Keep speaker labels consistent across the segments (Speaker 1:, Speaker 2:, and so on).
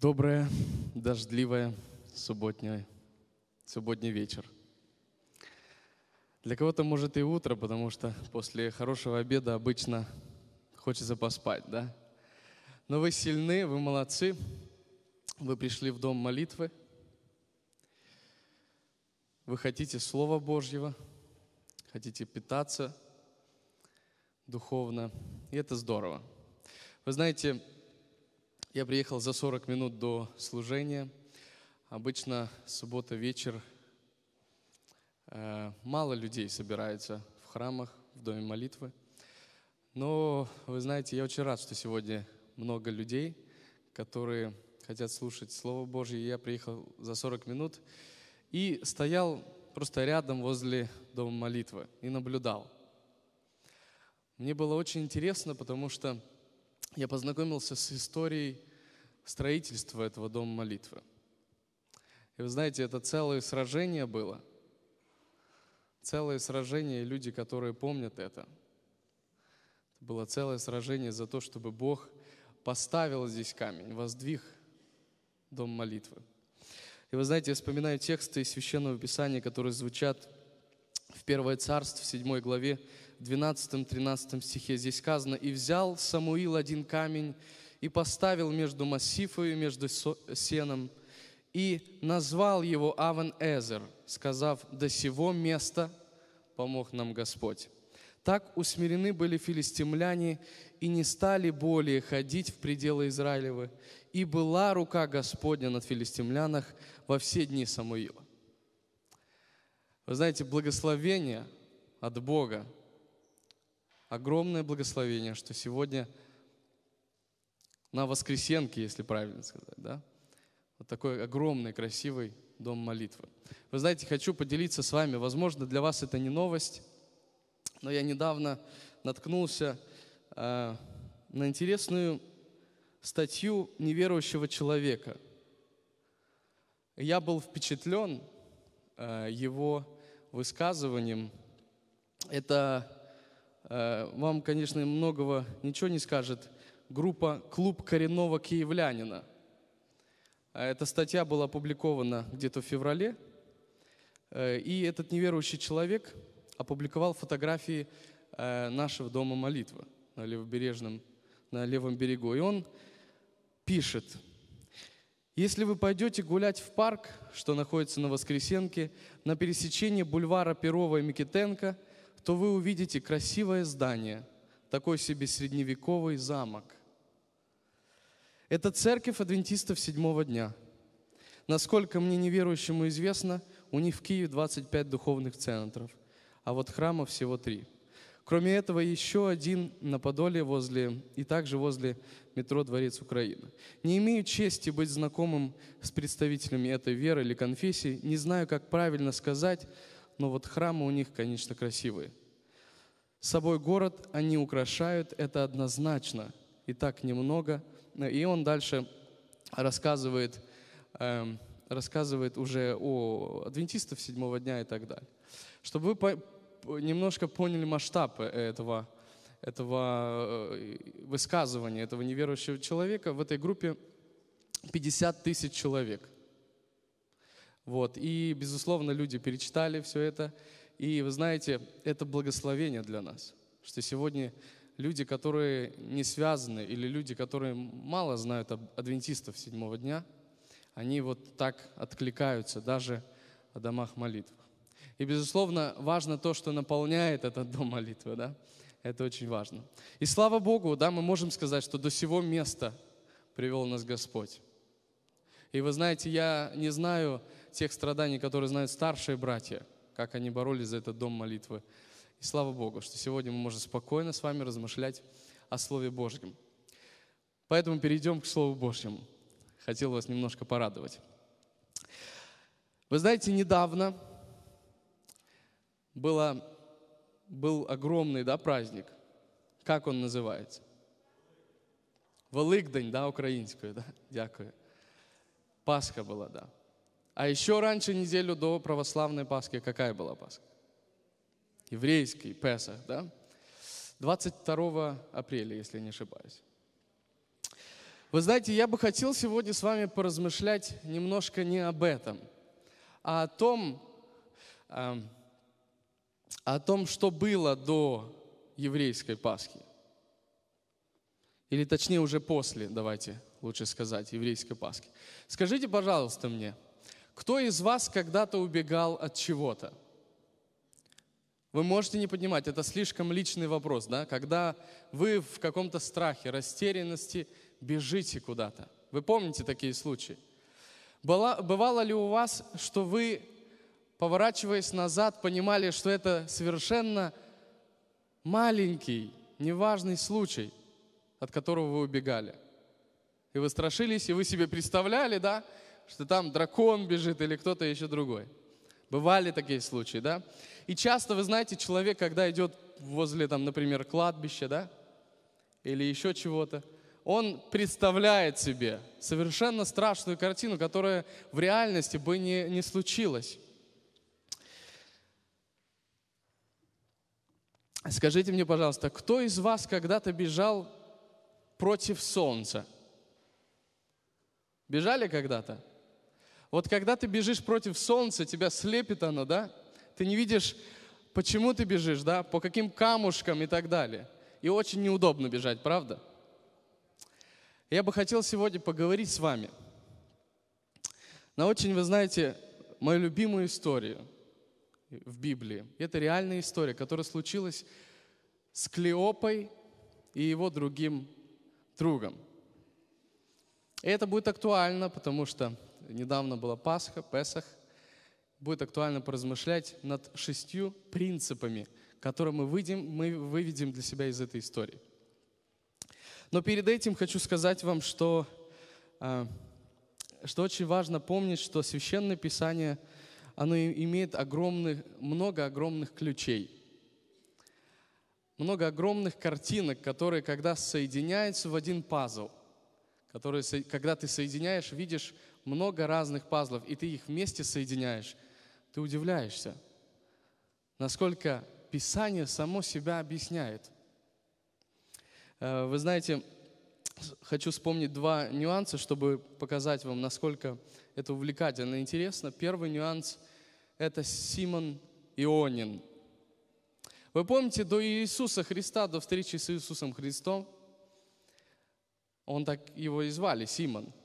Speaker 1: Доброе, дождливое субботнее, субботний вечер. Для кого-то, может, и утро, потому что после хорошего обеда обычно хочется поспать, да? Но вы сильны, вы молодцы, вы пришли в дом молитвы, вы хотите Слова Божьего, хотите питаться духовно, и это здорово. Вы знаете, я приехал за 40 минут до служения. Обычно суббота вечер э, мало людей собирается в храмах, в доме молитвы. Но, вы знаете, я очень рад, что сегодня много людей, которые хотят слушать Слово Божье. Я приехал за 40 минут и стоял просто рядом возле дома молитвы и наблюдал. Мне было очень интересно, потому что я познакомился с историей строительства этого дома молитвы. И вы знаете, это целое сражение было. Целое сражение, люди, которые помнят это. Это было целое сражение за то, чтобы Бог поставил здесь камень, воздвиг дом молитвы. И вы знаете, я вспоминаю тексты из Священного Писания, которые звучат в Первое Царство, в 7 главе, 12-13 стихе здесь сказано, «И взял Самуил один камень и поставил между массифою, между сеном, и назвал его Аван-Эзер, сказав, «До сего места помог нам Господь». Так усмирены были филистимляне и не стали более ходить в пределы Израилевы. И была рука Господня над филистимлянах во все дни Самуила. Вы знаете, благословение от Бога огромное благословение, что сегодня на Воскресенке, если правильно сказать, да, вот такой огромный, красивый дом молитвы. Вы знаете, хочу поделиться с вами, возможно, для вас это не новость, но я недавно наткнулся э, на интересную статью неверующего человека. Я был впечатлен э, его высказыванием. Это Э, вам, конечно, многого ничего не скажет группа «Клуб коренного киевлянина». А эта статья была опубликована где-то в феврале, э, и этот неверующий человек опубликовал фотографии э, нашего дома молитвы на левобережном, на левом берегу. И он пишет, если вы пойдете гулять в парк, что находится на Воскресенке, на пересечении бульвара Перова и Микитенко – то вы увидите красивое здание, такой себе средневековый замок. Это церковь адвентистов седьмого дня. Насколько мне неверующему известно, у них в Киеве 25 духовных центров, а вот храмов всего три. Кроме этого, еще один на Подоле возле, и также возле метро «Дворец Украины». Не имею чести быть знакомым с представителями этой веры или конфессии, не знаю, как правильно сказать, но вот храмы у них, конечно, красивые. С собой город они украшают, это однозначно. И так немного. И он дальше рассказывает, эм, рассказывает уже о адвентистов седьмого дня и так далее. Чтобы вы немножко поняли масштаб этого, этого э, высказывания, этого неверующего человека, в этой группе 50 тысяч человек – вот. И, безусловно, люди перечитали все это. И, вы знаете, это благословение для нас, что сегодня люди, которые не связаны, или люди, которые мало знают об адвентистов седьмого дня, они вот так откликаются даже о домах молитв. И, безусловно, важно то, что наполняет этот дом молитвы, да? Это очень важно. И слава Богу, да, мы можем сказать, что до сего места привел нас Господь. И вы знаете, я не знаю, тех страданий, которые знают старшие братья, как они боролись за этот дом молитвы. И слава Богу, что сегодня мы можем спокойно с вами размышлять о Слове Божьем. Поэтому перейдем к Слову Божьему. Хотел вас немножко порадовать. Вы знаете, недавно было, был огромный да, праздник. Как он называется? Великдень, да, украинскую, да, дякую. Пасха была, да. А еще раньше, неделю до православной Пасхи, какая была Пасха? Еврейский Песах, да? 22 апреля, если не ошибаюсь. Вы знаете, я бы хотел сегодня с вами поразмышлять немножко не об этом, а о том, эм, о том, что было до еврейской Пасхи. Или точнее уже после, давайте лучше сказать, еврейской Пасхи. Скажите, пожалуйста, мне – кто из вас когда-то убегал от чего-то? Вы можете не понимать, это слишком личный вопрос, да? Когда вы в каком-то страхе, растерянности бежите куда-то. Вы помните такие случаи? Была, бывало ли у вас, что вы, поворачиваясь назад, понимали, что это совершенно маленький, неважный случай, от которого вы убегали? И вы страшились, и вы себе представляли, да? что там дракон бежит или кто-то еще другой. Бывали такие случаи, да? И часто, вы знаете, человек, когда идет возле, там, например, кладбища, да, или еще чего-то, он представляет себе совершенно страшную картину, которая в реальности бы не, не случилась. Скажите мне, пожалуйста, кто из вас когда-то бежал против солнца? Бежали когда-то? Вот когда ты бежишь против солнца, тебя слепит оно, да? Ты не видишь, почему ты бежишь, да? По каким камушкам и так далее. И очень неудобно бежать, правда? Я бы хотел сегодня поговорить с вами на очень, вы знаете, мою любимую историю в Библии. Это реальная история, которая случилась с Клеопой и его другим другом. И это будет актуально, потому что недавно была Пасха, Песах, будет актуально поразмышлять над шестью принципами, которые мы, выйдем, мы выведем для себя из этой истории. Но перед этим хочу сказать вам, что, а, что очень важно помнить, что Священное Писание, оно имеет огромных, много огромных ключей, много огромных картинок, которые, когда соединяются в один пазл, которые, когда ты соединяешь, видишь много разных пазлов, и ты их вместе соединяешь, ты удивляешься, насколько Писание само себя объясняет. Э, вы знаете, хочу вспомнить два нюанса, чтобы показать вам, насколько это увлекательно и интересно. Первый нюанс – это Симон Ионин. Вы помните, до Иисуса Христа, до встречи с Иисусом Христом, он так его и звали, Симон –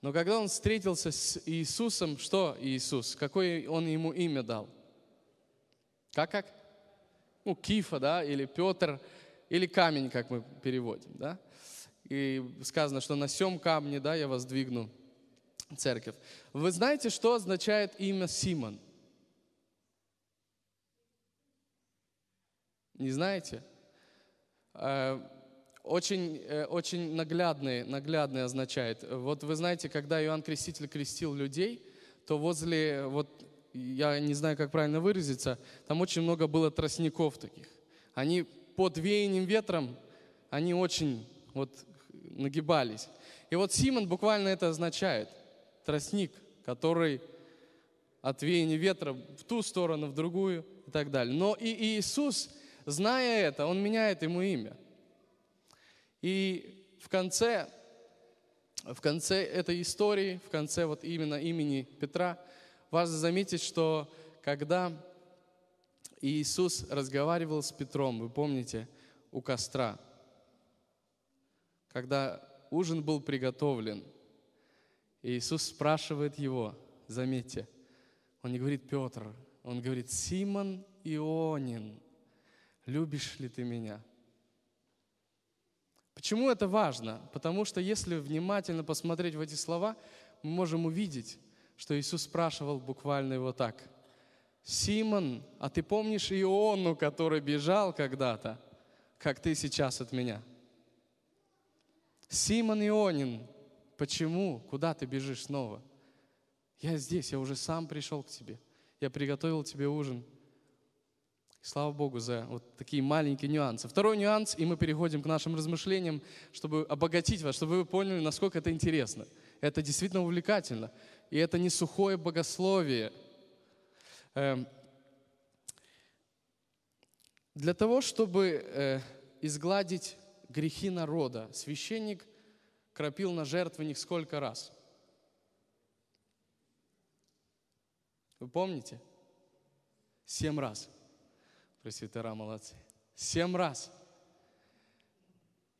Speaker 1: но когда он встретился с Иисусом, что Иисус? Какое он ему имя дал? Как, как? Ну, Кифа, да, или Петр, или камень, как мы переводим, да? И сказано, что на сем камне, да, я воздвигну церковь. Вы знаете, что означает имя Симон? Не знаете? Э, очень, э, очень наглядный, наглядный означает. Вот вы знаете, когда Иоанн Креститель крестил людей, то возле, вот я не знаю, как правильно выразиться, там очень много было тростников таких. Они под веянием ветром, они очень вот нагибались. И вот Симон буквально это означает. Тростник, который от веяния ветра в ту сторону, в другую и так далее. Но и Иисус, зная это, Он меняет ему имя – и в конце, в конце этой истории, в конце вот именно имени Петра, важно заметить, что когда Иисус разговаривал с Петром, вы помните, у костра, когда ужин был приготовлен, Иисус спрашивает его, заметьте, он не говорит Петр, он говорит, Симон Ионин, любишь ли ты меня? Почему это важно? Потому что если внимательно посмотреть в эти слова, мы можем увидеть, что Иисус спрашивал буквально его так. «Симон, а ты помнишь Иону, который бежал когда-то, как ты сейчас от меня?» «Симон Ионин, почему? Куда ты бежишь снова?» «Я здесь, я уже сам пришел к тебе. Я приготовил тебе ужин. Слава Богу за вот такие маленькие нюансы. Второй нюанс, и мы переходим к нашим размышлениям, чтобы обогатить вас, чтобы вы поняли, насколько это интересно. Это действительно увлекательно. И это не сухое богословие. Эм, для того, чтобы э, изгладить грехи народа, священник кропил на жертвенник сколько раз? Вы помните? Семь раз. Пресвитера молодцы. Семь раз.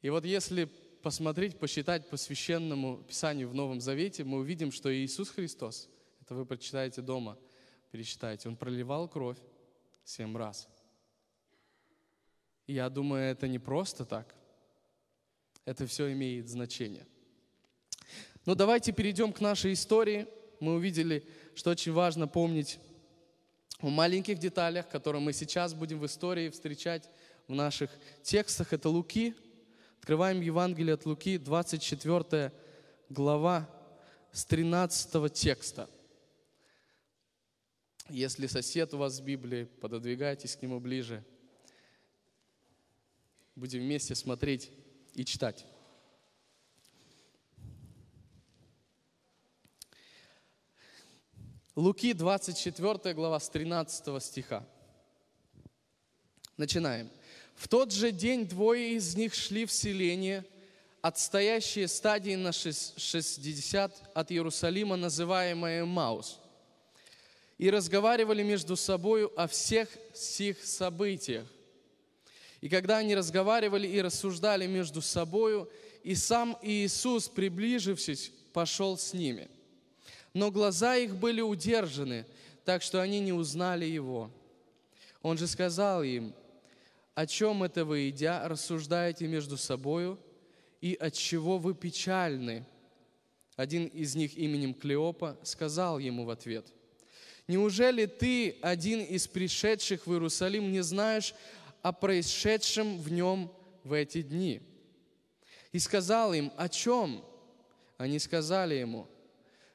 Speaker 1: И вот если посмотреть, посчитать по священному Писанию в Новом Завете, мы увидим, что Иисус Христос, это вы прочитаете дома, пересчитаете, Он проливал кровь семь раз. я думаю, это не просто так. Это все имеет значение. Но ну, давайте перейдем к нашей истории. Мы увидели, что очень важно помнить в маленьких деталях, которые мы сейчас будем в истории встречать в наших текстах. Это Луки. Открываем Евангелие от Луки, 24 глава, с 13 текста. Если сосед у вас в Библии, пододвигайтесь к нему ближе. Будем вместе смотреть и читать. Луки 24 глава с 13 стиха. Начинаем. В тот же день двое из них шли в селение, отстоящие стадии на 60 от Иерусалима, называемое Маус, и разговаривали между собою о всех сих событиях. И когда они разговаривали и рассуждали между собою, и сам Иисус, приближившись, пошел с ними – но глаза их были удержаны, так что они не узнали его. Он же сказал им, о чем это вы, идя рассуждаете между собою, и от чего вы печальны? Один из них именем Клеопа сказал ему в ответ, «Неужели ты, один из пришедших в Иерусалим, не знаешь о происшедшем в нем в эти дни?» И сказал им, «О чем?» Они сказали ему,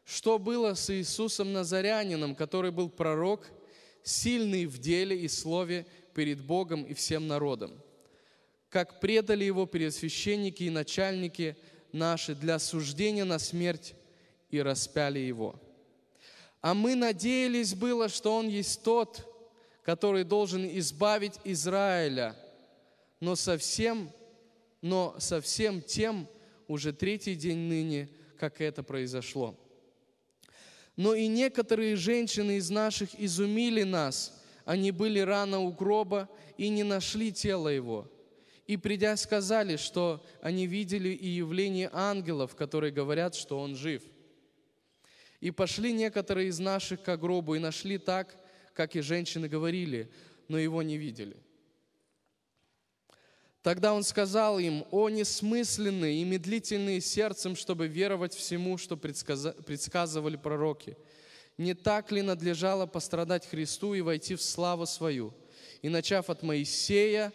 Speaker 1: что было с Иисусом Назарянином, который был пророк, сильный в деле и слове перед Богом и всем народом? Как предали его пересвященники и начальники наши для суждения на смерть и распяли его. А мы надеялись было, что он есть тот, который должен избавить Израиля, но совсем, но совсем тем уже третий день ныне, как это произошло – но и некоторые женщины из наших изумили нас. Они были рано у гроба и не нашли тело его. И придя, сказали, что они видели и явление ангелов, которые говорят, что он жив. И пошли некоторые из наших к гробу и нашли так, как и женщины говорили, но его не видели. Тогда он сказал им, «О несмысленные и медлительные сердцем, чтобы веровать всему, что предсказывали пророки! Не так ли надлежало пострадать Христу и войти в славу свою? И начав от Моисея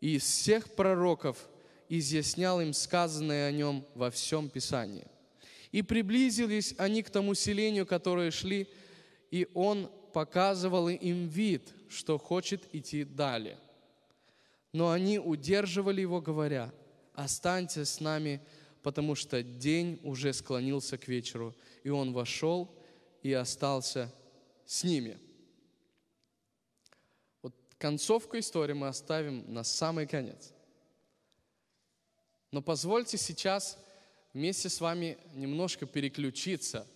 Speaker 1: и из всех пророков, изъяснял им сказанное о нем во всем Писании. И приблизились они к тому селению, которое шли, и он показывал им вид, что хочет идти далее». Но они удерживали его, говоря, «Останься с нами, потому что день уже склонился к вечеру». И он вошел и остался с ними. Вот концовку истории мы оставим на самый конец. Но позвольте сейчас вместе с вами немножко переключиться.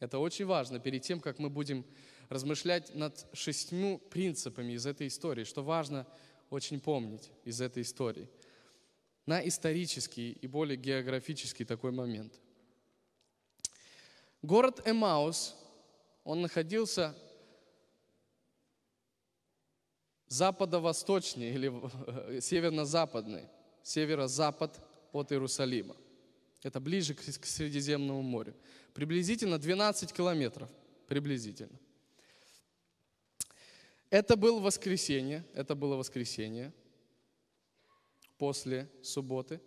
Speaker 1: Это очень важно перед тем, как мы будем размышлять над шестью принципами из этой истории, что важно очень помнить из этой истории. На исторический и более географический такой момент. Город Эмаус, он находился западо-восточный или э, северно западный северо-запад от Иерусалима. Это ближе к Средиземному морю. Приблизительно 12 километров, приблизительно. Это было воскресенье, это было воскресенье после субботы.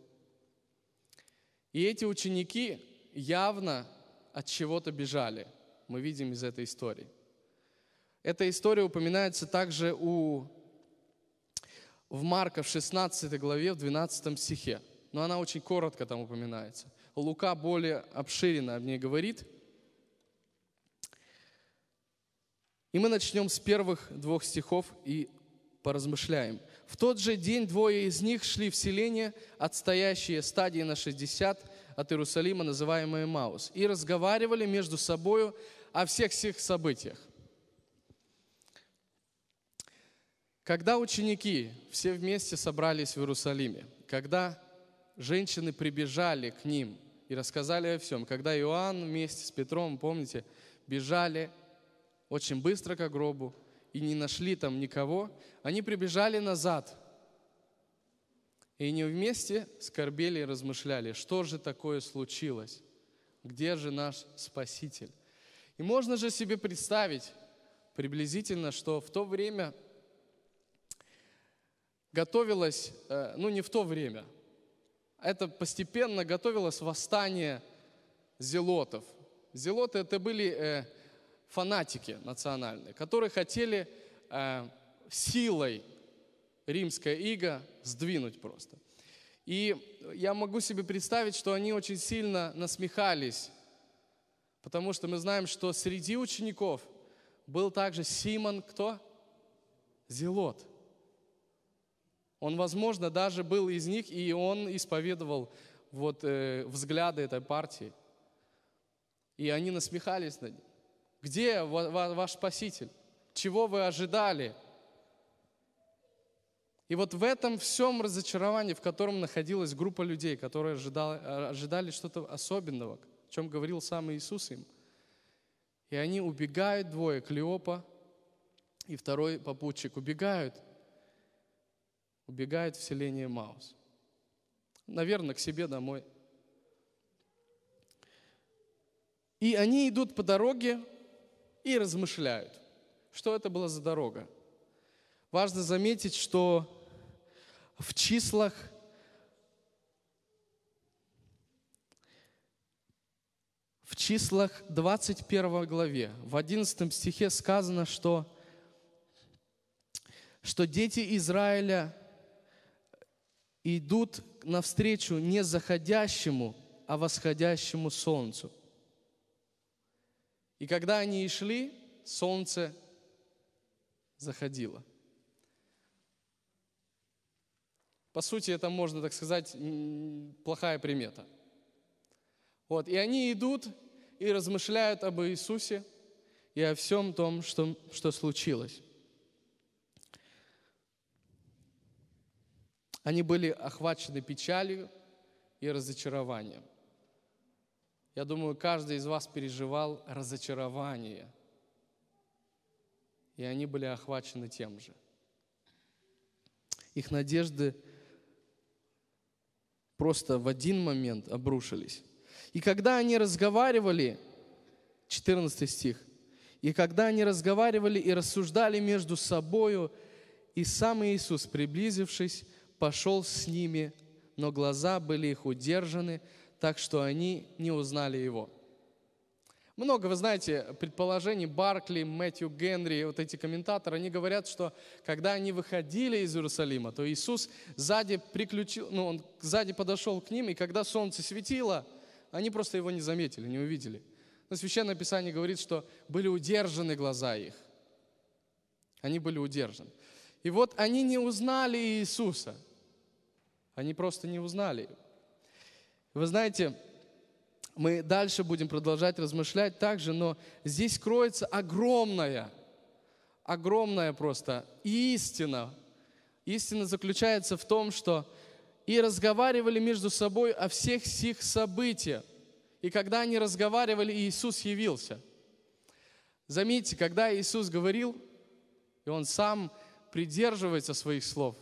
Speaker 1: И эти ученики явно от чего-то бежали. Мы видим из этой истории. Эта история упоминается также у, в Марка в 16 главе, в 12 стихе. Но она очень коротко там упоминается. Лука более обширенно об ней говорит – И мы начнем с первых двух стихов и поразмышляем. В тот же день двое из них шли в селение, отстоящие стадии на 60 от Иерусалима, называемое Маус, и разговаривали между собою о всех всех событиях. Когда ученики все вместе собрались в Иерусалиме, когда женщины прибежали к ним и рассказали о всем, когда Иоанн вместе с Петром, помните, бежали очень быстро к гробу и не нашли там никого, они прибежали назад. И они вместе скорбели и размышляли, что же такое случилось, где же наш Спаситель. И можно же себе представить приблизительно, что в то время готовилось, э, ну не в то время, это постепенно готовилось восстание зелотов. Зелоты это были э, фанатики национальные, которые хотели э, силой римское иго сдвинуть просто. И я могу себе представить, что они очень сильно насмехались, потому что мы знаем, что среди учеников был также Симон кто? Зелот. Он, возможно, даже был из них, и он исповедовал вот, э, взгляды этой партии. И они насмехались над ним. Где ваш Спаситель? Чего вы ожидали? И вот в этом всем разочаровании, в котором находилась группа людей, которые ожидали, э, ожидали что-то особенного, о чем говорил сам Иисус им, и они убегают двое, Клеопа и второй попутчик, убегают, убегают в селение Маус. Наверное, к себе домой. И они идут по дороге, и размышляют, что это была за дорога. Важно заметить, что в числах в числах 21 главе, в 11 стихе сказано, что, что дети Израиля идут навстречу не заходящему, а восходящему солнцу – и когда они и шли, солнце заходило. По сути, это, можно так сказать, плохая примета. Вот. И они идут и размышляют об Иисусе и о всем том, что, что случилось. Они были охвачены печалью и разочарованием – я думаю, каждый из вас переживал разочарование. И они были охвачены тем же. Их надежды просто в один момент обрушились. И когда они разговаривали, 14 стих, и когда они разговаривали и рассуждали между собою, и сам Иисус, приблизившись, пошел с ними, но глаза были их удержаны, так что они не узнали его. Много, вы знаете, предположений Баркли, Мэтью Генри, вот эти комментаторы, они говорят, что когда они выходили из Иерусалима, то Иисус сзади, приключил, ну, он сзади подошел к ним, и когда солнце светило, они просто его не заметили, не увидели. Но Священное Писание говорит, что были удержаны глаза их. Они были удержаны. И вот они не узнали Иисуса. Они просто не узнали его. Вы знаете, мы дальше будем продолжать размышлять также, но здесь кроется огромная, огромная просто истина. Истина заключается в том, что и разговаривали между собой о всех сих событиях. И когда они разговаривали, Иисус явился. Заметьте, когда Иисус говорил, и Он сам придерживается своих слов,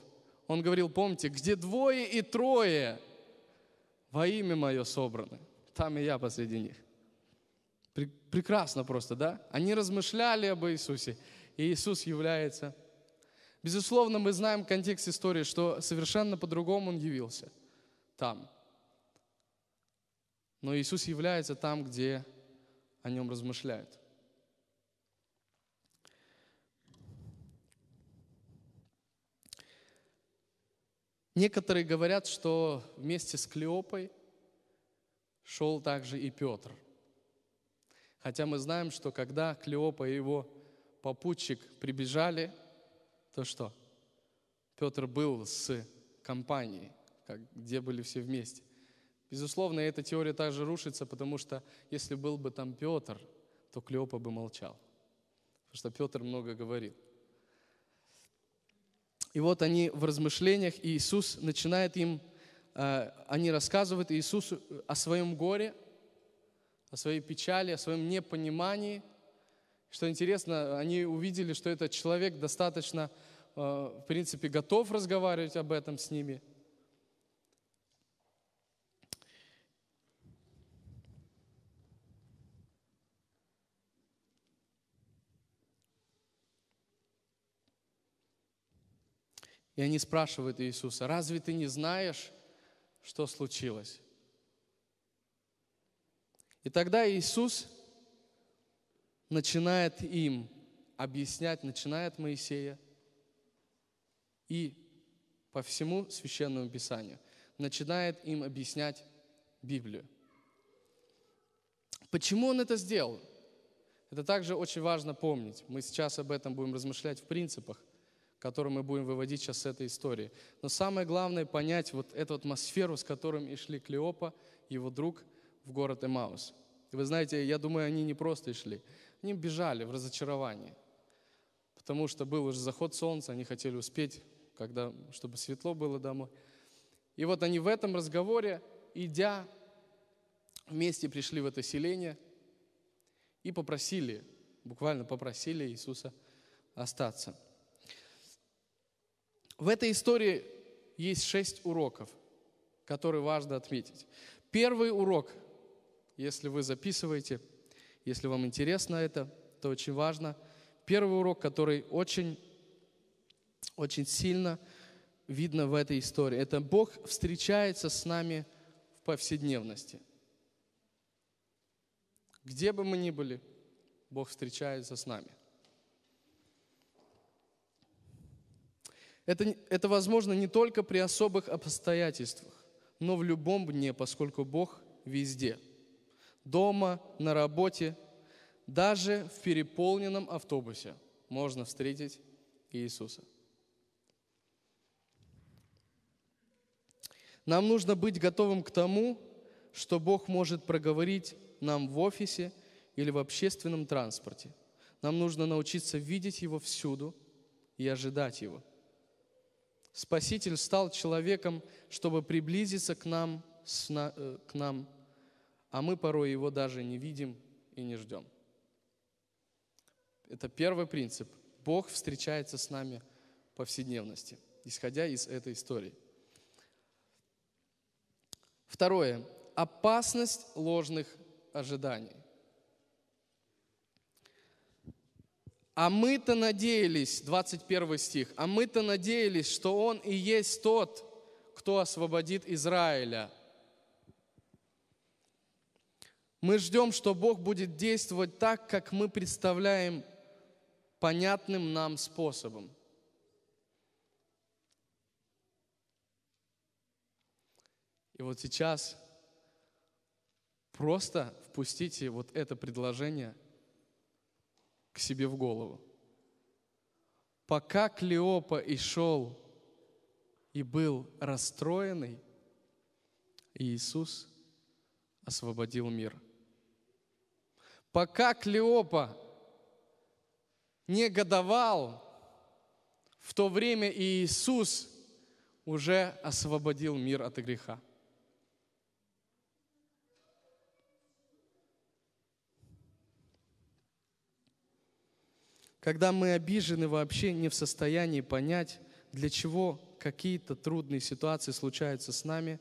Speaker 1: Он говорил, помните, где двое и трое – во имя мое собраны. Там и я посреди них. Прекрасно просто, да? Они размышляли об Иисусе, и Иисус является. Безусловно, мы знаем контекст истории, что совершенно по-другому Он явился там. Но Иисус является там, где о Нем размышляют. Некоторые говорят, что вместе с Клеопой шел также и Петр. Хотя мы знаем, что когда Клеопа и его попутчик прибежали, то что? Петр был с компанией, где были все вместе. Безусловно, эта теория также рушится, потому что если был бы там Петр, то Клеопа бы молчал. Потому что Петр много говорит. И вот они в размышлениях, и Иисус начинает им, э, они рассказывают Иисусу о своем горе, о своей печали, о своем непонимании. Что интересно, они увидели, что этот человек достаточно, э, в принципе, готов разговаривать об этом с ними – И они спрашивают Иисуса, разве ты не знаешь, что случилось? И тогда Иисус начинает им объяснять, начинает Моисея и по всему священному писанию, начинает им объяснять Библию. Почему он это сделал? Это также очень важно помнить. Мы сейчас об этом будем размышлять в принципах – который мы будем выводить сейчас с этой истории. Но самое главное понять вот эту атмосферу, с которым и шли Клеопа, его друг, в город Эмаус. вы знаете, я думаю, они не просто шли, они бежали в разочаровании, потому что был уже заход солнца, они хотели успеть, когда, чтобы светло было домой. И вот они в этом разговоре, идя, вместе пришли в это селение и попросили, буквально попросили Иисуса остаться – в этой истории есть шесть уроков, которые важно отметить. Первый урок, если вы записываете, если вам интересно это, то очень важно. Первый урок, который очень, очень сильно видно в этой истории, это Бог встречается с нами в повседневности. Где бы мы ни были, Бог встречается с нами. Это, это возможно не только при особых обстоятельствах, но в любом дне, поскольку Бог везде. Дома, на работе, даже в переполненном автобусе можно встретить Иисуса. Нам нужно быть готовым к тому, что Бог может проговорить нам в офисе или в общественном транспорте. Нам нужно научиться видеть Его всюду и ожидать Его – Спаситель стал человеком, чтобы приблизиться к нам, э, к нам, а мы порой его даже не видим и не ждем. Это первый принцип. Бог встречается с нами в повседневности, исходя из этой истории. Второе. Опасность ложных ожиданий. А мы-то надеялись, 21 стих, а мы-то надеялись, что Он и есть тот, кто освободит Израиля. Мы ждем, что Бог будет действовать так, как мы представляем понятным нам способом. И вот сейчас просто впустите вот это предложение – к себе в голову. Пока Клеопа и шел, и был расстроенный, Иисус освободил мир. Пока Клеопа негодовал, в то время Иисус уже освободил мир от греха. когда мы обижены, вообще не в состоянии понять, для чего какие-то трудные ситуации случаются с нами.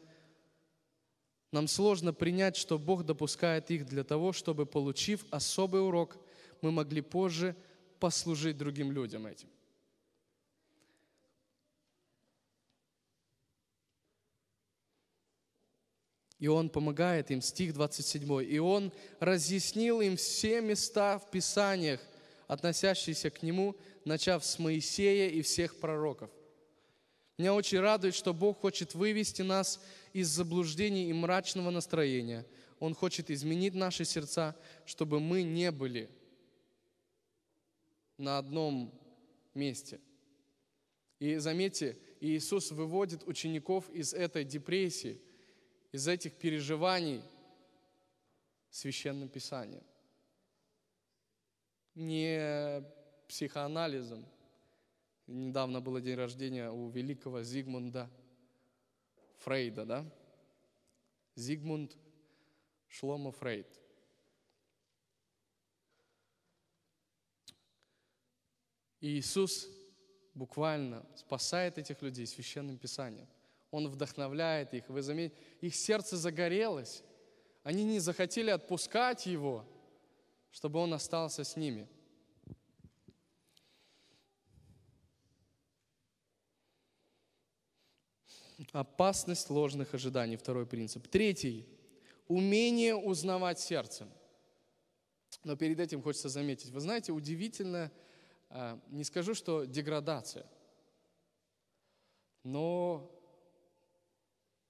Speaker 1: Нам сложно принять, что Бог допускает их для того, чтобы, получив особый урок, мы могли позже послужить другим людям этим. И он помогает им, стих 27. И он разъяснил им все места в Писаниях, относящиеся к нему, начав с Моисея и всех пророков. Меня очень радует, что Бог хочет вывести нас из заблуждений и мрачного настроения. Он хочет изменить наши сердца, чтобы мы не были на одном месте. И заметьте, Иисус выводит учеников из этой депрессии, из этих переживаний священным писанием не психоанализом. Недавно был день рождения у великого Зигмунда Фрейда, да? Зигмунд Шлома Фрейд. И Иисус буквально спасает этих людей священным писанием. Он вдохновляет их. Вы заметите, их сердце загорелось. Они не захотели отпускать его – чтобы он остался с ними. Опасность ложных ожиданий, второй принцип. Третий – умение узнавать сердце. Но перед этим хочется заметить, вы знаете, удивительно, а, не скажу, что деградация, но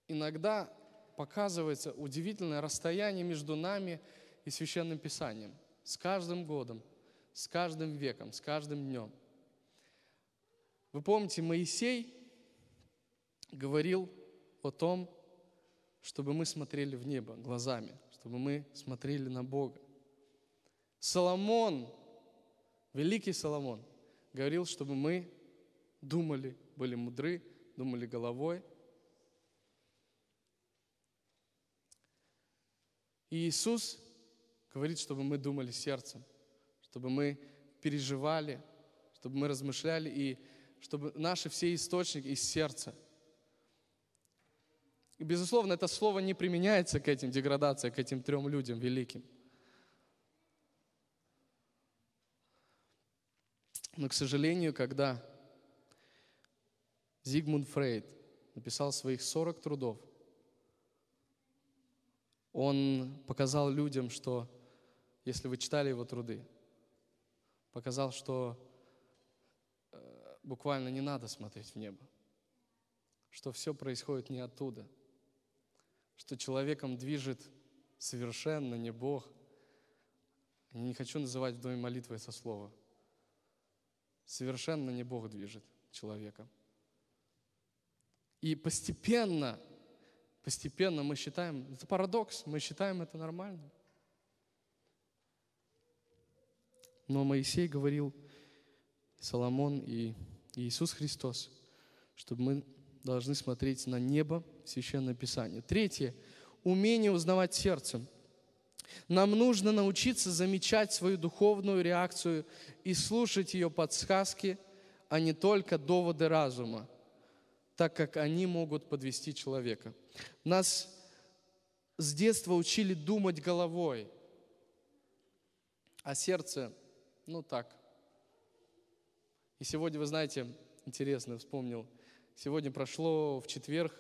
Speaker 1: иногда показывается удивительное расстояние между нами и Священным Писанием с каждым годом, с каждым веком, с каждым днем. Вы помните, Моисей говорил о том, чтобы мы смотрели в небо глазами, чтобы мы смотрели на Бога. Соломон, великий Соломон, говорил, чтобы мы думали, были мудры, думали головой. И Иисус говорит, чтобы мы думали сердцем, чтобы мы переживали, чтобы мы размышляли и чтобы наши все источники из сердца. И, безусловно, это слово не применяется к этим деградациям, к этим трем людям великим. Но, к сожалению, когда Зигмунд Фрейд написал своих 40 трудов, он показал людям, что если вы читали его труды, показал, что э, буквально не надо смотреть в небо, что все происходит не оттуда, что человеком движет совершенно не Бог. Я не хочу называть в доме молитвы это слово. Совершенно не Бог движет человеком. И постепенно, постепенно мы считаем, это парадокс, мы считаем это нормальным. Но Моисей говорил, Соломон и Иисус Христос, чтобы мы должны смотреть на небо, Священное Писание. Третье – умение узнавать сердцем. Нам нужно научиться замечать свою духовную реакцию и слушать ее подсказки, а не только доводы разума, так как они могут подвести человека. Нас с детства учили думать головой, а сердце – ну так. И сегодня, вы знаете, интересно, вспомнил, сегодня прошло в четверг,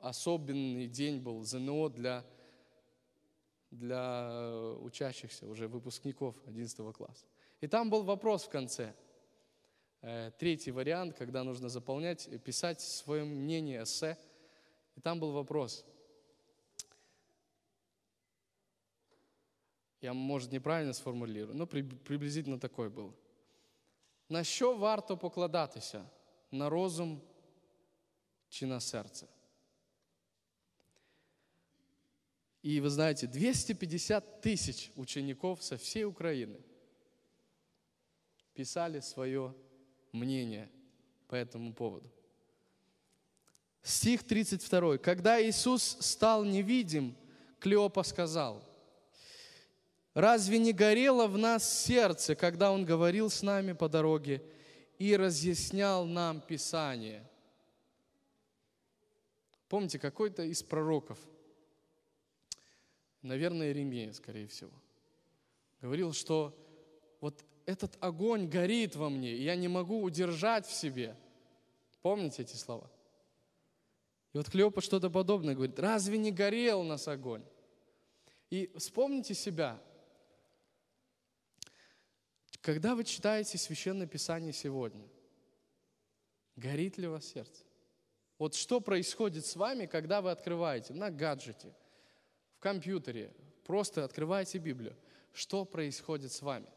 Speaker 1: особенный день был, ЗНО для, для учащихся, уже выпускников 11 класса. И там был вопрос в конце. Э, третий вариант, когда нужно заполнять, э, писать свое мнение, эссе. И там был вопрос – Я, может, неправильно сформулирую, но приблизительно такой был. На що варто покладатися? На розум чи на серце? И вы знаете, 250 тысяч учеников со всей Украины писали свое мнение по этому поводу. Стих 32. Когда Иисус стал невидим, Клеопа сказал – Разве не горело в нас сердце, когда Он говорил с нами по дороге и разъяснял нам Писание? Помните, какой-то из пророков, наверное, Иеремия, скорее всего, говорил, что вот этот огонь горит во мне, и я не могу удержать в себе. Помните эти слова? И вот Клеопа что-то подобное говорит. Разве не горел у нас огонь? И вспомните себя, когда вы читаете Священное Писание сегодня, горит ли у вас сердце? Вот что происходит с вами, когда вы открываете на гаджете, в компьютере, просто открываете Библию? Что происходит с вами?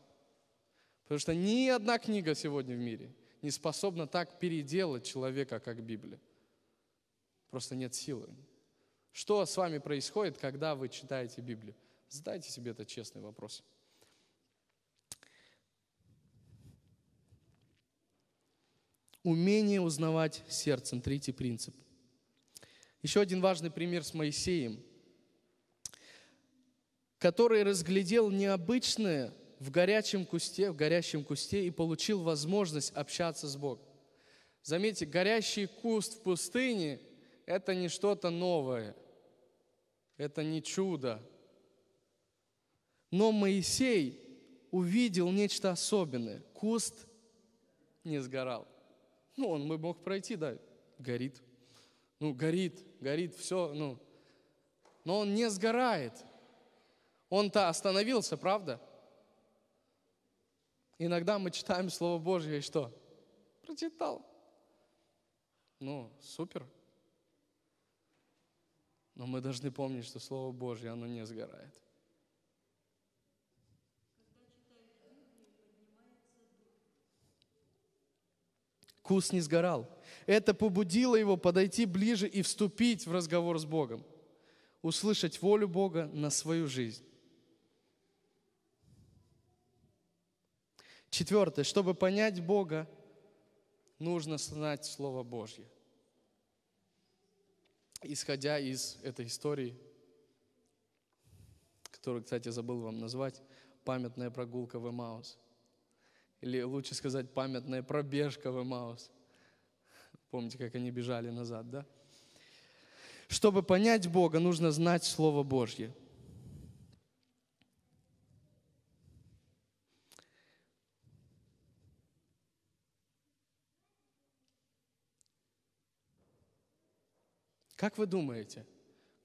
Speaker 1: Потому что ни одна книга сегодня в мире не способна так переделать человека, как Библия. Просто нет силы. Что с вами происходит, когда вы читаете Библию? Задайте себе этот честный вопрос. Умение узнавать сердцем. Третий принцип. Еще один важный пример с Моисеем, который разглядел необычное в горячем кусте, в горящем кусте и получил возможность общаться с Богом. Заметьте, горящий куст в пустыне – это не что-то новое, это не чудо. Но Моисей увидел нечто особенное. Куст не сгорал. Ну, он бы мог пройти, да, горит. Ну, горит, горит, все, ну. Но он не сгорает. Он-то остановился, правда? Иногда мы читаем Слово Божье и что? Прочитал. Ну, супер. Но мы должны помнить, что Слово Божье, оно не сгорает. вкус не сгорал. Это побудило его подойти ближе и вступить в разговор с Богом, услышать волю Бога на свою жизнь. Четвертое. Чтобы понять Бога, нужно знать Слово Божье. Исходя из этой истории, которую, кстати, забыл вам назвать, памятная прогулка в Эмаус – или лучше сказать, памятная пробежка в Эмаус. Помните, как они бежали назад, да? Чтобы понять Бога, нужно знать Слово Божье. Как вы думаете,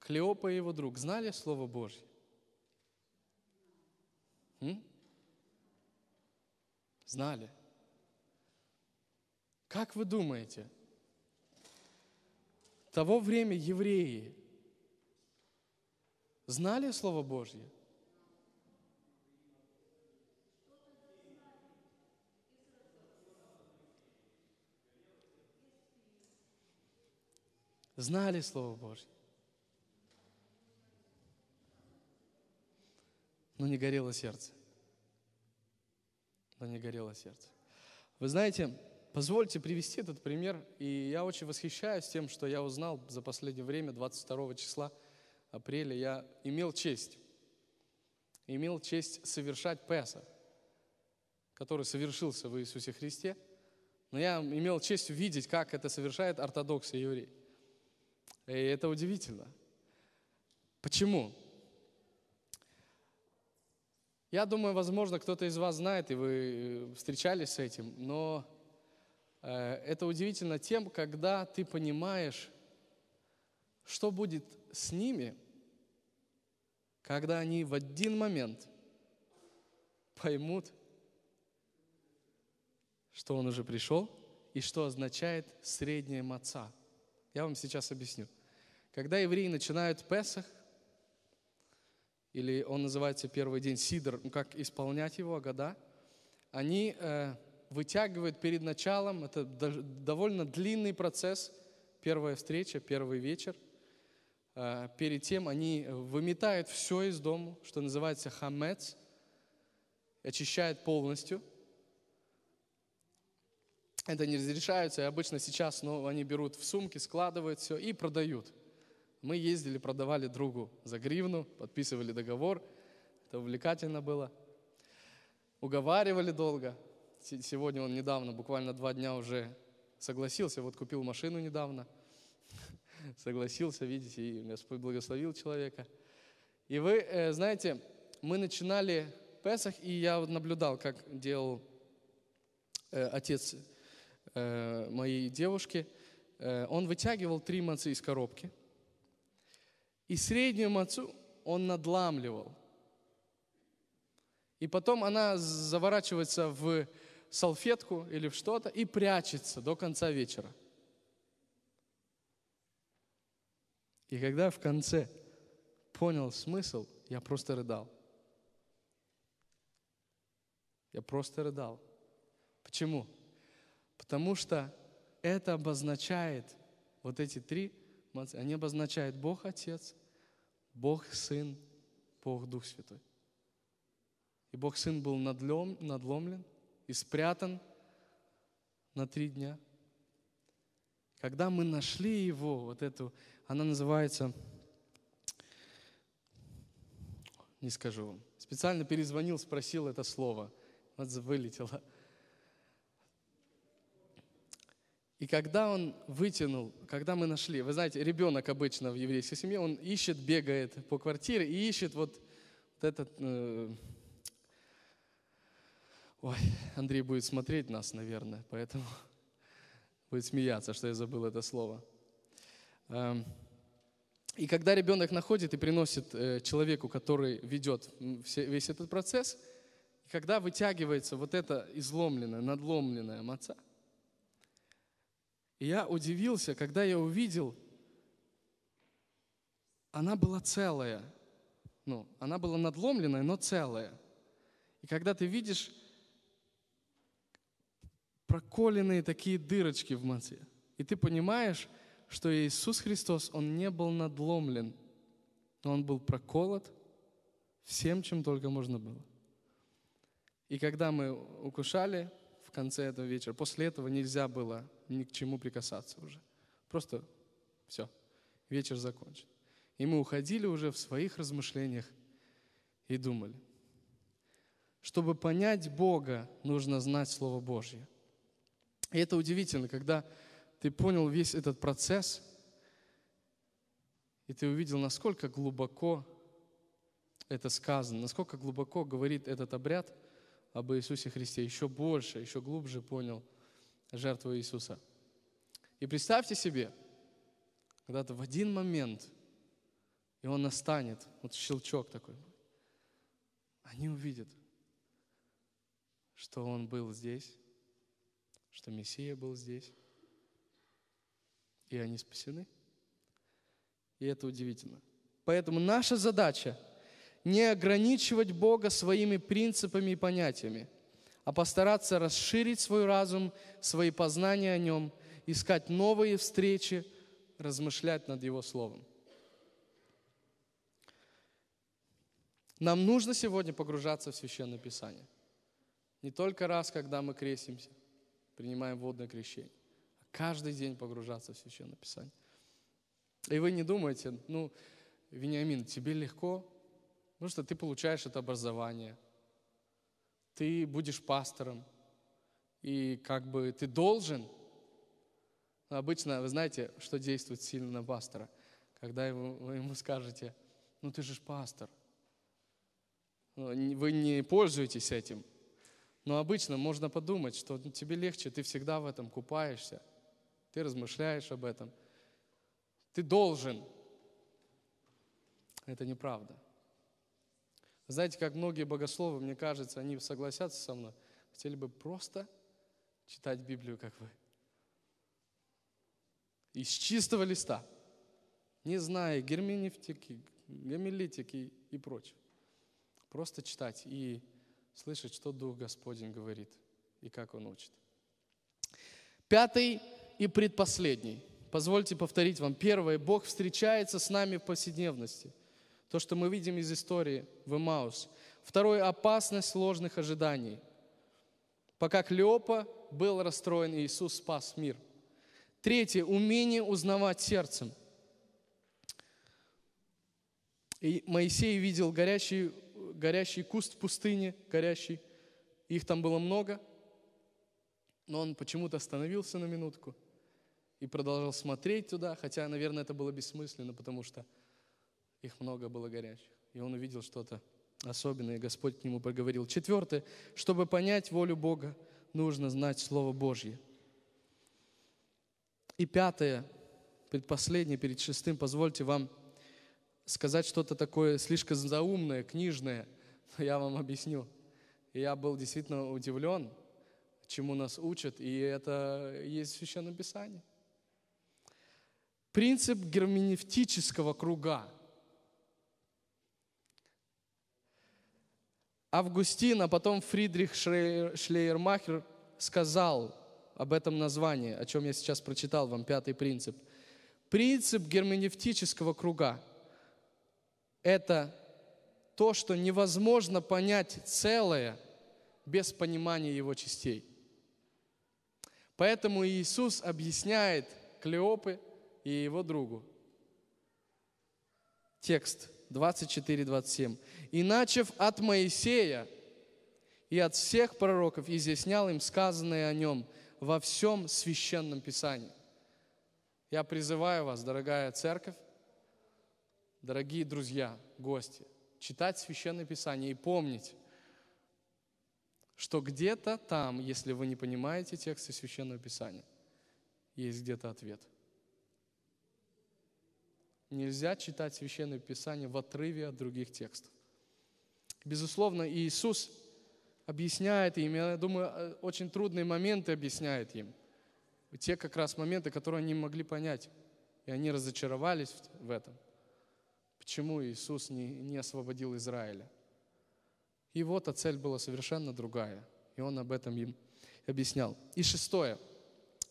Speaker 1: Клеопа и его друг знали Слово Божье? М? Знали. Как вы думаете, того время евреи знали Слово Божье? Знали Слово Божье. Но не горело сердце но не горело сердце. Вы знаете, позвольте привести этот пример, и я очень восхищаюсь тем, что я узнал за последнее время, 22 числа апреля, я имел честь, имел честь совершать Песа, который совершился в Иисусе Христе, но я имел честь увидеть, как это совершает ортодоксы евреи. И это удивительно. Почему? Я думаю, возможно, кто-то из вас знает, и вы э, встречались с этим, но э, это удивительно тем, когда ты понимаешь, что будет с ними, когда они в один момент поймут, что он уже пришел и что означает среднее маца. Я вам сейчас объясню. Когда евреи начинают Песах, или он называется первый день Сидр, ну, как исполнять его, года, они э, вытягивают перед началом, это довольно длинный процесс, первая встреча, первый вечер. Э, перед тем они выметают все из дома, что называется хамец, очищают полностью. Это не разрешается, и обычно сейчас, но ну, они берут в сумки, складывают все и продают – мы ездили, продавали другу за гривну, подписывали договор. Это увлекательно было. Уговаривали долго. Сегодня он недавно, буквально два дня уже согласился. Вот купил машину недавно. Согласился, видите, и Господь благословил человека. И вы э, знаете, мы начинали Песах, и я вот наблюдал, как делал э, отец э, моей девушки. он вытягивал три мацы из коробки – и среднюю мацу он надламливал. И потом она заворачивается в салфетку или в что-то и прячется до конца вечера. И когда в конце понял смысл, я просто рыдал. Я просто рыдал. Почему? Потому что это обозначает, вот эти три, они обозначают Бог Отец, Бог Сын, Бог Дух Святой. И Бог Сын был надлом, надломлен и спрятан на три дня. Когда мы нашли его, вот эту, она называется, не скажу вам, специально перезвонил, спросил это слово, вот вылетело – И когда он вытянул, когда мы нашли, вы знаете, ребенок обычно в еврейской семье, он ищет, бегает по квартире и ищет вот, вот этот... Э, ой, Андрей будет смотреть нас, наверное, поэтому будет смеяться, что я забыл это слово. Эм, и когда ребенок находит и приносит э, человеку, который ведет весь этот процесс, когда вытягивается вот это изломленное, надломленное маца – и я удивился, когда я увидел, она была целая. Ну, она была надломленная, но целая. И когда ты видишь проколенные такие дырочки в мате, и ты понимаешь, что Иисус Христос, Он не был надломлен, но Он был проколот всем, чем только можно было. И когда мы укушали в конце этого вечера. После этого нельзя было ни к чему прикасаться уже. Просто все, вечер закончен. И мы уходили уже в своих размышлениях и думали. Чтобы понять Бога, нужно знать Слово Божье. И это удивительно, когда ты понял весь этот процесс, и ты увидел, насколько глубоко это сказано, насколько глубоко говорит этот обряд – об Иисусе Христе, еще больше, еще глубже понял жертву Иисуса. И представьте себе, когда-то в один момент, и он настанет, вот щелчок такой, они увидят, что он был здесь, что Мессия был здесь, и они спасены. И это удивительно. Поэтому наша задача — не ограничивать Бога своими принципами и понятиями, а постараться расширить свой разум, свои познания о Нем, искать новые встречи, размышлять над Его Словом. Нам нужно сегодня погружаться в Священное Писание. Не только раз, когда мы крестимся, принимаем водное крещение, а каждый день погружаться в Священное Писание. И вы не думаете, ну, Вениамин, тебе легко, Потому ну, что ты получаешь это образование, ты будешь пастором, и как бы ты должен. Но обычно, вы знаете, что действует сильно на пастора, когда ему, вы ему скажете, ну ты же пастор, ну, вы не пользуетесь этим. Но обычно можно подумать, что тебе легче, ты всегда в этом купаешься, ты размышляешь об этом, ты должен. Это неправда. Знаете, как многие богословы, мне кажется, они согласятся со мной, хотели бы просто читать Библию, как вы. Из чистого листа, не зная герменевтики, гомилитики и прочее. Просто читать и слышать, что Дух Господень говорит и как Он учит. Пятый и предпоследний. Позвольте повторить вам. Первое. Бог встречается с нами в повседневности – то, что мы видим из истории в Имаус. Второе – опасность ложных ожиданий. Пока Клеопа был расстроен, Иисус спас мир. Третье – умение узнавать сердцем. И Моисей видел горящий, горящий куст в пустыне, горящий. Их там было много, но он почему-то остановился на минутку и продолжал смотреть туда, хотя, наверное, это было бессмысленно, потому что – их много было горячих. И он увидел что-то особенное, и Господь к нему проговорил. Четвертое. Чтобы понять волю Бога, нужно знать Слово Божье. И пятое, предпоследнее, перед шестым, позвольте вам сказать что-то такое слишком заумное, книжное, но я вам объясню. Я был действительно удивлен, чему нас учат, и это есть в Священном Писании. Принцип герменевтического круга – Августин, а потом Фридрих Шлейермахер сказал об этом названии, о чем я сейчас прочитал вам, пятый принцип. Принцип герменевтического круга – это то, что невозможно понять целое без понимания его частей. Поэтому Иисус объясняет Клеопы и его другу. Текст 24-27 и, начав от Моисея и от всех пророков, изъяснял им сказанное о нем во всем священном Писании. Я призываю вас, дорогая церковь, дорогие друзья, гости, читать Священное Писание и помнить, что где-то там, если вы не понимаете тексты Священного Писания, есть где-то ответ. Нельзя читать Священное Писание в отрыве от других текстов. Безусловно, Иисус объясняет им, я думаю, э, очень трудные моменты объясняет им. Те как раз моменты, которые они могли понять. И они разочаровались в этом. Почему Иисус не, не освободил Израиля? Его-то а цель была совершенно другая. И он об этом им объяснял. И шестое.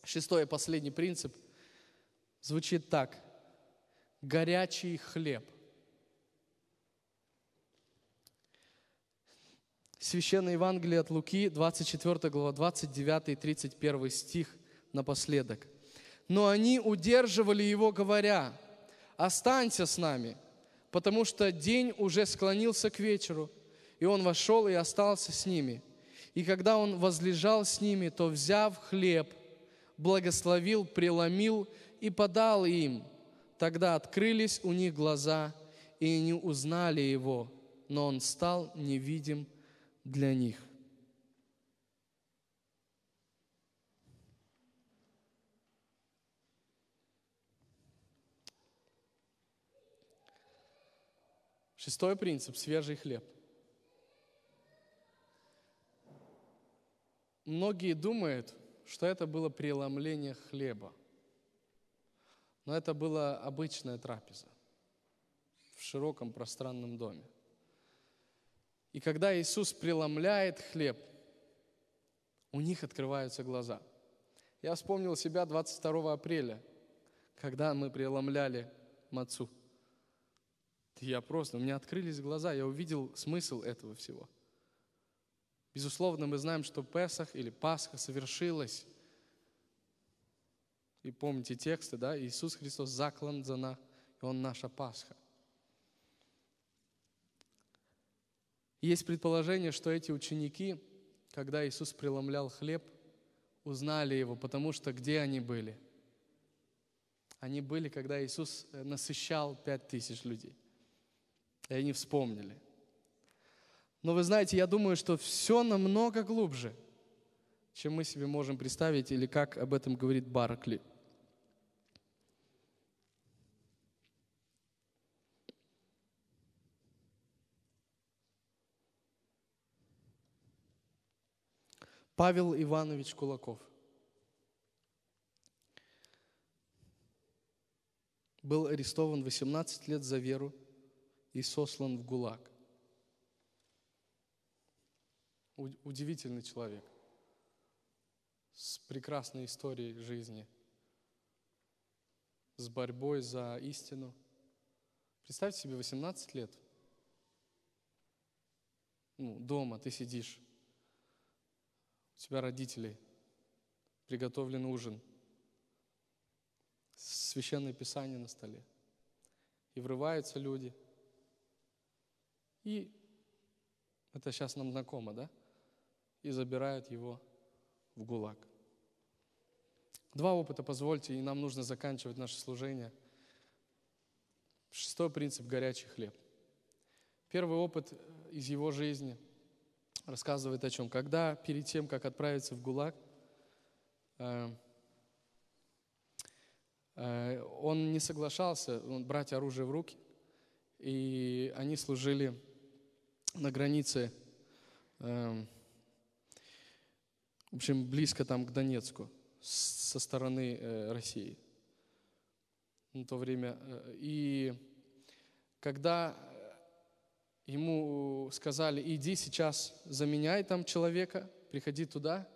Speaker 1: Шестой и последний принцип звучит так. Горячий хлеб – Священное Евангелие от Луки, 24 глава, 29 и 31 стих напоследок. «Но они удерживали его, говоря, останься с нами, потому что день уже склонился к вечеру, и он вошел и остался с ними. И когда он возлежал с ними, то, взяв хлеб, благословил, преломил и подал им. Тогда открылись у них глаза, и они узнали его, но он стал невидим для них. Шестой принцип – свежий хлеб. Многие думают, что это было преломление хлеба. Но это была обычная трапеза в широком пространном доме – и когда Иисус преломляет хлеб, у них открываются глаза. Я вспомнил себя 22 апреля, когда мы преломляли мацу. Я просто, у меня открылись глаза, я увидел смысл этого всего. Безусловно, мы знаем, что Песах или Пасха совершилась. И помните тексты, да? Иисус Христос заклан за нас, и Он наша Пасха. Есть предположение, что эти ученики, когда Иисус преломлял хлеб, узнали Его, потому что где они были? Они были, когда Иисус э, насыщал пять тысяч людей. И они вспомнили. Но вы знаете, я думаю, что все намного глубже, чем мы себе можем представить или как об этом говорит Баркли. Павел Иванович Кулаков. Был арестован 18 лет за веру и сослан в ГУЛАГ. Удивительный человек с прекрасной историей жизни, с борьбой за истину. Представьте себе, 18 лет. Ну, дома ты сидишь, у тебя родителей, приготовлен ужин, священное писание на столе. И врываются люди. И это сейчас нам знакомо, да? И забирают его в ГУЛАГ. Два опыта, позвольте, и нам нужно заканчивать наше служение. Шестой принцип – горячий хлеб. Первый опыт из его жизни – рассказывает о чем. Когда перед тем, как отправиться в ГУЛАГ, э, э, он не соглашался брать оружие в руки, и они служили на границе, э, в общем, близко там к Донецку со стороны России на то время. И когда ему сказали, иди сейчас заменяй там человека, приходи туда,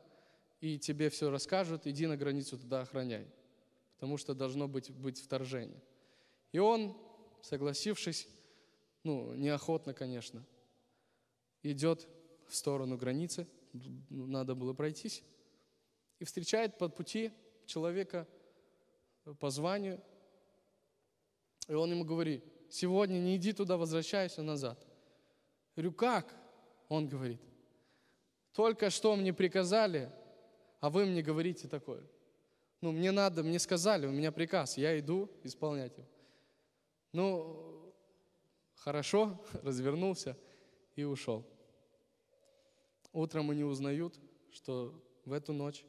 Speaker 1: и тебе все расскажут, иди на границу туда охраняй, потому что должно быть, быть вторжение. И он, согласившись, ну, неохотно, конечно, идет в сторону границы, ну, надо было пройтись, и встречает под пути человека по званию, и он ему говорит, сегодня не иди туда, возвращайся назад – Говорю, как? Он говорит, только что мне приказали, а вы мне говорите такое. Ну, мне надо, мне сказали, у меня приказ, я иду исполнять его. Ну, хорошо, развернулся и ушел. Утром они узнают, что в эту ночь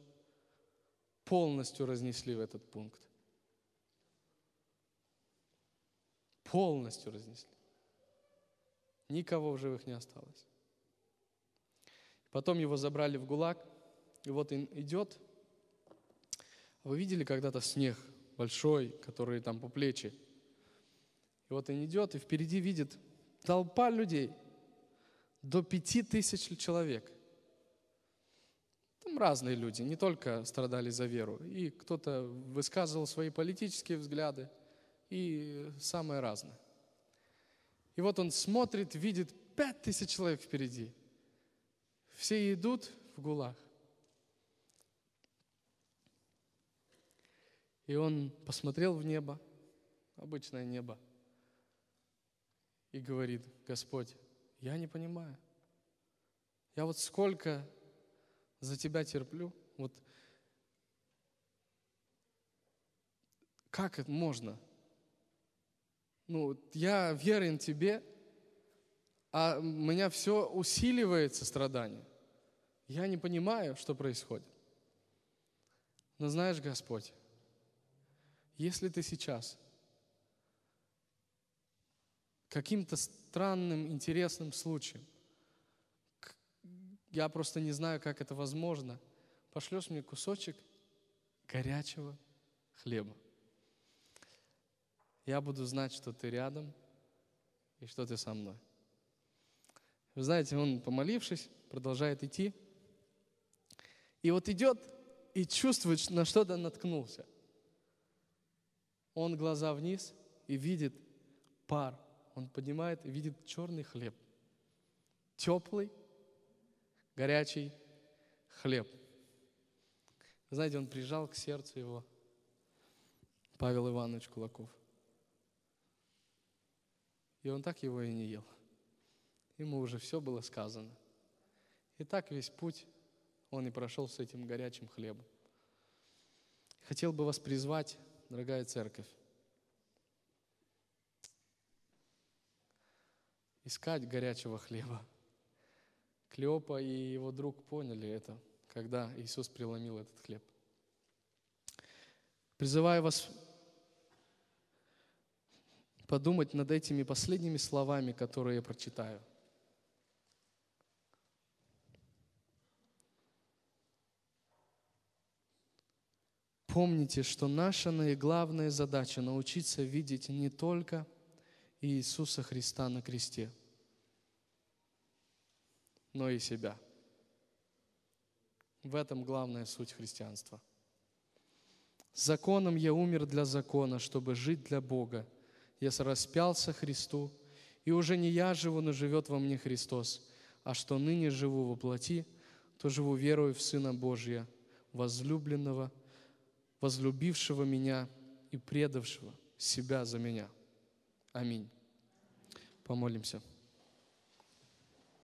Speaker 1: полностью разнесли в этот пункт. Полностью разнесли. Никого в живых не осталось. Потом его забрали в ГУЛАГ, и вот он идет. Вы видели когда-то снег большой, который там по плечи? И вот он идет, и впереди видит толпа людей, до пяти тысяч человек. Там разные люди, не только страдали за веру. И кто-то высказывал свои политические взгляды, и самое разное. И вот он смотрит, видит пять тысяч человек впереди. Все идут в гулах. И он посмотрел в небо, обычное небо, и говорит, Господь, я не понимаю. Я вот сколько за тебя терплю, вот как это можно? ну, я верен тебе, а у меня все усиливается страдание. Я не понимаю, что происходит. Но знаешь, Господь, если ты сейчас каким-то странным, интересным случаем, я просто не знаю, как это возможно, пошлешь мне кусочек горячего хлеба я буду знать, что ты рядом и что ты со мной. Вы знаете, он, помолившись, продолжает идти. И вот идет и чувствует, на что-то наткнулся. Он глаза вниз и видит пар. Он поднимает и видит черный хлеб. Теплый, горячий хлеб. Вы знаете, он прижал к сердцу его Павел Иванович Кулаков – и он так его и не ел. Ему уже все было сказано. И так весь путь он и прошел с этим горячим хлебом. Хотел бы вас призвать, дорогая церковь, искать горячего хлеба. Клеопа и его друг поняли это, когда Иисус преломил этот хлеб. Призываю вас подумать над этими последними словами, которые я прочитаю. Помните, что наша наиглавная задача – научиться видеть не только Иисуса Христа на кресте, но и себя. В этом главная суть христианства. Законом я умер для закона, чтобы жить для Бога – я распялся Христу, и уже не я живу, но живет во мне Христос. А что ныне живу во плоти, то живу верою в Сына Божия, возлюбленного, возлюбившего меня и предавшего себя за меня. Аминь. Помолимся.